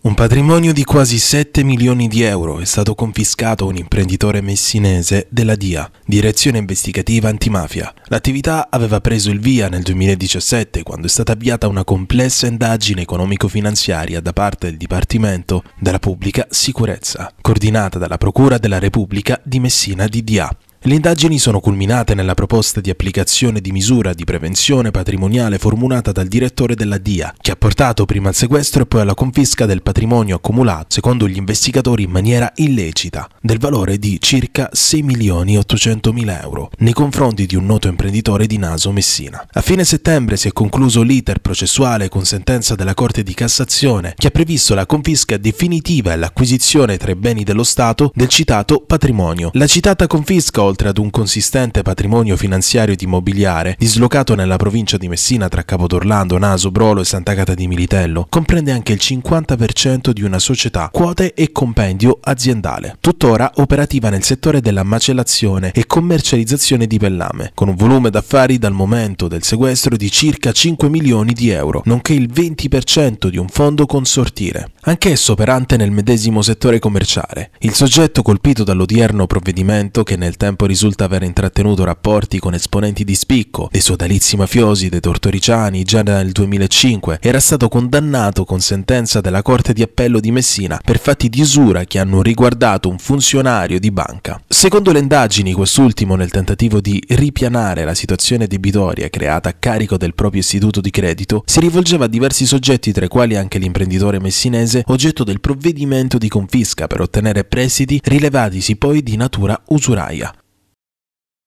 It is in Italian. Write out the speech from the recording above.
Un patrimonio di quasi 7 milioni di euro è stato confiscato a un imprenditore messinese della DIA, Direzione Investigativa Antimafia. L'attività aveva preso il via nel 2017 quando è stata avviata una complessa indagine economico-finanziaria da parte del Dipartimento della Pubblica Sicurezza, coordinata dalla Procura della Repubblica di Messina di DIA. Le indagini sono culminate nella proposta di applicazione di misura di prevenzione patrimoniale formulata dal direttore della DIA, che ha portato prima al sequestro e poi alla confisca del patrimonio accumulato, secondo gli investigatori in maniera illecita, del valore di circa 6 milioni 800 mila euro, nei confronti di un noto imprenditore di Naso Messina. A fine settembre si è concluso l'iter processuale con sentenza della Corte di Cassazione, che ha previsto la confisca definitiva e l'acquisizione tra i beni dello Stato del citato patrimonio. La citata confisca oltre ad un consistente patrimonio finanziario ed immobiliare dislocato nella provincia di Messina tra Capodorlando, Naso, Brolo e Sant'Agata di Militello, comprende anche il 50% di una società, quote e compendio aziendale, tuttora operativa nel settore della macellazione e commercializzazione di pellame, con un volume d'affari dal momento del sequestro di circa 5 milioni di euro, nonché il 20% di un fondo consortile, anch'esso operante nel medesimo settore commerciale. Il soggetto colpito dall'odierno provvedimento che nel tempo tempo risulta aver intrattenuto rapporti con esponenti di spicco, dei sodalizi mafiosi, dei tortoriciani, già nel 2005, era stato condannato con sentenza della Corte di Appello di Messina per fatti di usura che hanno riguardato un funzionario di banca. Secondo le indagini, quest'ultimo nel tentativo di ripianare la situazione debitoria creata a carico del proprio istituto di credito, si rivolgeva a diversi soggetti tra i quali anche l'imprenditore messinese oggetto del provvedimento di confisca per ottenere prestiti rilevatisi poi di natura usuraia.